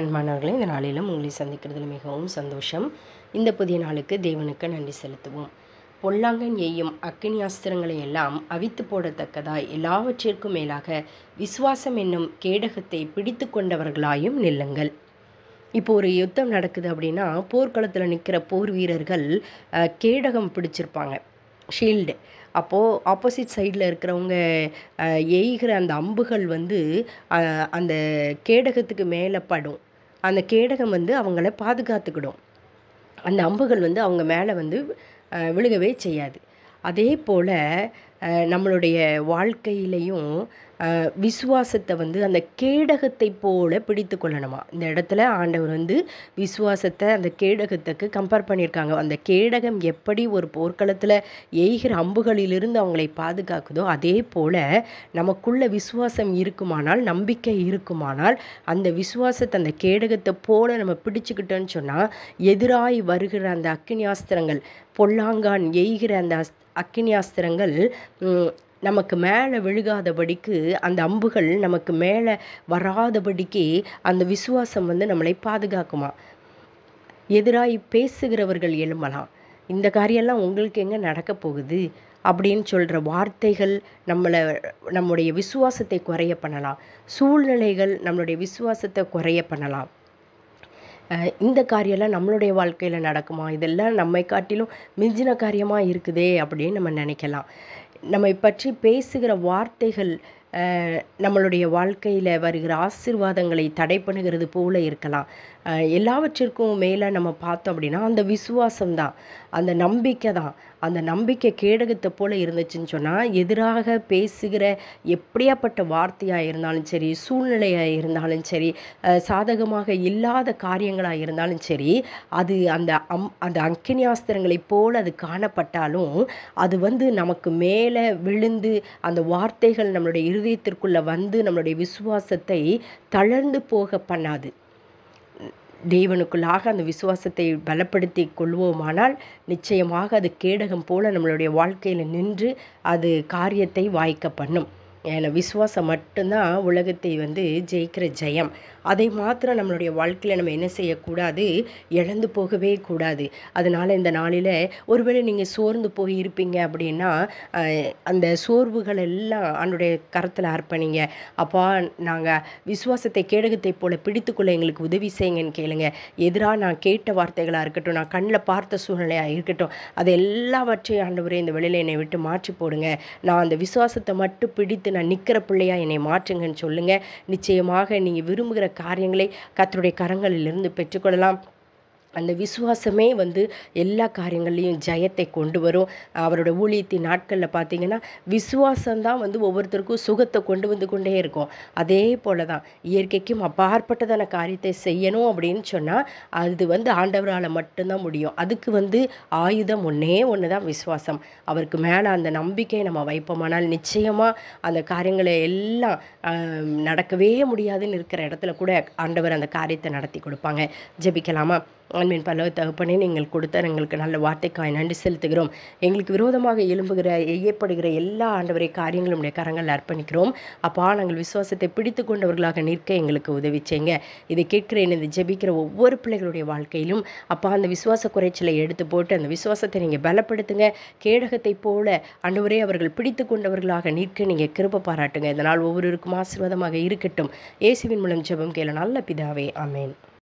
அன்பானவர்களே இந்த நாளிலும் உங்களை சந்திக்கிறதுல மிகவும் சந்தோஷம் இந்த புதிய நாளுக்கு தேவனுக்கு நன்றி செலுத்துவோம் பொல்லாங்கன் எய்யும் அக்கினி அஸ்திரங்களை எல்லாம் அவித்து போடத்தக்கதாய் எல்லாவற்றிற்கும் மேலாக விசுவாசம் என்னும் கேடகத்தை பிடித்து கொண்டவர்களாயும் நில்லுங்கள் இப்போ ஒரு யுத்தம் நடக்குது அப்படின்னா போர்க்களத்தில் நிற்கிற போர் வீரர்கள் கேடகம் பிடிச்சிருப்பாங்க ஷீல்டு அப்போது ஆப்போசிட் சைடில் இருக்கிறவங்க எய்கிற அந்த அம்புகள் வந்து அந்த கேடகத்துக்கு மேலே படும் அந்த கேடகம் வந்து அவங்கள பாதுகாத்துக்கிடும் அந்த அம்புகள் வந்து அவங்க மேலே வந்து விழுகவே செய்யாது அதே போல் நம்மளுடைய வாழ்க்கையிலையும் விசுவாசத்தை வந்து அந்த கேடகத்தை போல பிடித்து கொள்ளணுமா இந்த இடத்துல ஆண்டவர் வந்து விசுவாசத்தை அந்த கேடகத்துக்கு கம்பேர் பண்ணியிருக்காங்க அந்த கேடகம் எப்படி ஒரு போர்க்களத்தில் எய்கிற அம்புகளிலிருந்து அவங்களை பாதுகாக்குதோ அதே போல் நமக்குள்ள விசுவாசம் இருக்குமானால் நம்பிக்கை இருக்குமானால் அந்த விசுவாசத்தை அந்த கேடகத்தை போல நம்ம பிடிச்சுக்கிட்டோன்னு சொன்னால் எதிராய் வருகிற அந்த அக்னியாஸ்திரங்கள் பொல்லாங்கான் எய்கிற அந்த அக்னியாஸ்திரங்கள் நமக்கு மேலே விழுகாதபடிக்கு அந்த அம்புகள் நமக்கு மேலே வராதபடிக்கு அந்த விசுவாசம் வந்து நம்மளை பாதுகாக்குமா எதிராகி பேசுகிறவர்கள் எழும்பலாம் இந்த காரியம்லாம் உங்களுக்கு எங்கே நடக்க போகுது அப்படின்னு சொல்கிற வார்த்தைகள் நம்மளை நம்முடைய விசுவாசத்தை குறைய பண்ணலாம் சூழ்நிலைகள் நம்மளுடைய விசுவாசத்தை குறைய பண்ணலாம் இந்த காரியமெலாம் நம்மளுடைய வாழ்க்கையில் நடக்குமா இதெல்லாம் நம்மை காட்டிலும் மிஞ்சின காரியமாக இருக்குதே அப்படின்னு நம்ம நினைக்கலாம் நம்மை பற்றி பேசுகிற வார்த்தைகள் நம்மளுடைய வாழ்க்கையில் வருகிற ஆசிர்வாதங்களை தடை பண்ணுகிறது போல இருக்கலாம் எல்லாவற்றிற்கும் மேலே நம்ம பார்த்தோம் அப்படின்னா அந்த விசுவாசம் தான் அந்த நம்பிக்கை தான் அந்த நம்பிக்கை கேடகத்தை போல் இருந்துச்சுன்னு சொன்னால் எதிராக பேசுகிற எப்படியாப்பட்ட வார்த்தையாக இருந்தாலும் சரி சூழ்நிலையாக இருந்தாலும் சரி சாதகமாக இல்லாத காரியங்களாக இருந்தாலும் சரி அது அந்த அம் அந்த அங்கினியாஸ்திரங்களைப் ஆஸ்திரங்களைப் போல் அது காணப்பட்டாலும் அது வந்து நமக்கு மேலே விழுந்து அந்த வார்த்தைகள் நம்மளுடைய இருதயத்திற்குள்ளே வந்து நம்மளுடைய விசுவாசத்தை தளர்ந்து போக பண்ணாது தேவனுக்குள்ளாக அந்த விசுவாசத்தை பலப்படுத்தி கொள்வோமானால் நிச்சயமாக அது கேடகம் போல் நம்மளுடைய வாழ்க்கையில் நின்று அது காரியத்தை வாய்க்க பண்ணும் ஏன்னா விசுவாசம் மட்டும்தான் உலகத்தை வந்து ஜெயிக்கிற ஜெயம் அதை மாத்திரம் நம்மளுடைய வாழ்க்கையில் நம்ம என்ன செய்யக்கூடாது இழந்து போகவே கூடாது அதனால் இந்த நாளில் ஒருவேளை நீங்கள் சோர்ந்து போய் இருப்பீங்க அப்படின்னா அந்த சோர்வுகள் எல்லாம் அவனுடைய கரத்தில் அர்ப்பணிங்க அப்பா நாங்கள் விசுவாசத்தை கேடகத்தை போல பிடித்துக்குள்ள எங்களுக்கு உதவி செய்யுங்கன்னு கேளுங்க எதிராக நான் கேட்ட வார்த்தைகளாக இருக்கட்டும் நான் கண்ணில் பார்த்த சூழ்நிலையாக இருக்கட்டும் அது எல்லாவற்றையும் ஆண்டவரே இந்த வெளியில் என்னை விட்டு மாற்றி போடுங்க நான் அந்த விசுவாசத்தை மட்டும் பிடித்து எதிர்த்து நான் நிற்கிற பிள்ளையா என்னை மாற்றுங்கன்னு சொல்லுங்கள் நிச்சயமாக நீங்கள் விரும்புகிற காரியங்களை கத்தருடைய கரங்களிலிருந்து பெற்றுக்கொள்ளலாம் அந்த விசுவாசமே வந்து எல்லா காரியங்கள்லேயும் ஜெயத்தை கொண்டு வரும் அவரோட ஊழியத்தின் நாட்களில் பார்த்தீங்கன்னா விசுவாசம்தான் வந்து ஒவ்வொருத்தருக்கும் சுகத்தை கொண்டு வந்து கொண்டே இருக்கும் அதே போல தான் இயற்கைக்கும் அப்பாற்பட்டதான காரியத்தை செய்யணும் அப்படின்னு சொன்னால் அது வந்து ஆண்டவரால் மட்டும்தான் முடியும் அதுக்கு வந்து ஆயுதம் ஒன்றே ஒன்று தான் விசுவாசம் அவருக்கு மேலே அந்த நம்பிக்கையை நம்ம வைப்போமானால் நிச்சயமாக அந்த காரியங்களை எல்லாம் நடக்கவே முடியாதுன்னு இருக்கிற இடத்துல கூட ஆண்டவர் அந்த காரியத்தை நடத்தி கொடுப்பாங்க ஜெபிக்கலாமா ஆண்மின் பல்லவ தகுப்பனே நீங்கள் கொடுத்த எங்களுக்கு நல்ல வார்த்தைக்காய் நன்றி செலுத்துகிறோம் எங்களுக்கு விரோதமாக எழும்புகிற எய்யப்படுகிற எல்லா ஆண்டவரை காரியங்களும் கரங்கள் அர்ப்பணிக்கிறோம் அப்பா நாங்கள் விசுவாசத்தை பிடித்து கொண்டவர்களாக நிற்க எங்களுக்கு உதவிச்சேங்க இதை கேட்கிறேன் இதை ஜெபிக்கிற ஒவ்வொரு பிள்ளைகளுடைய வாழ்க்கையிலும் அப்பா அந்த விசுவாச குறைச்சலை எடுத்து போட்டு அந்த விசுவாசத்தை நீங்கள் பலப்படுத்துங்க கேடகத்தை போல அன்றுவரே அவர்கள் பிடித்து கொண்டவர்களாக நிற்க நீங்கள் கிருப்ப பாராட்டுங்க இதனால் ஒவ்வொருவருக்கும் ஆசீர்வாதமாக இருக்கட்டும் இயேசுவின் மூலம் ஜெபம் கேள நல்ல பிதாவே அமேன்